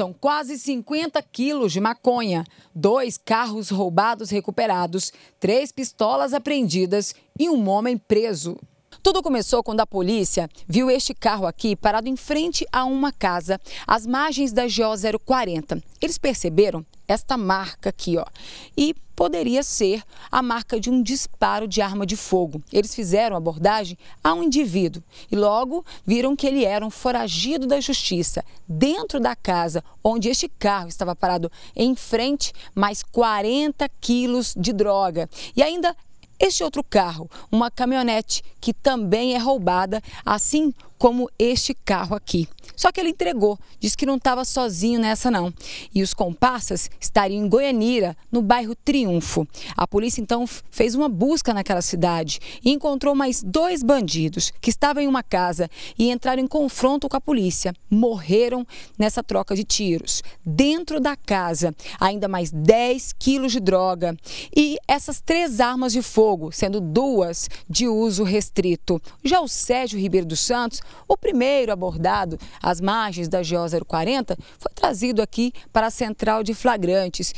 São quase 50 quilos de maconha, dois carros roubados recuperados, três pistolas apreendidas e um homem preso. Tudo começou quando a polícia viu este carro aqui parado em frente a uma casa, às margens da GO 040. Eles perceberam esta marca aqui, ó. E poderia ser a marca de um disparo de arma de fogo. Eles fizeram abordagem a um indivíduo e logo viram que ele era um foragido da justiça. Dentro da casa onde este carro estava parado em frente, mais 40 quilos de droga. E ainda este outro carro, uma caminhonete que também é roubada, assim como este carro aqui. Só que ele entregou, disse que não estava sozinho nessa não. E os comparsas estariam em Goianira, no bairro Triunfo. A polícia então fez uma busca naquela cidade e encontrou mais dois bandidos que estavam em uma casa e entraram em confronto com a polícia. Morreram nessa troca de tiros. Dentro da casa, ainda mais 10 quilos de droga e essas três armas de fogo, sendo duas de uso restrito. Já o Sérgio Ribeiro dos Santos o primeiro abordado às margens da GO 040 foi trazido aqui para a central de flagrantes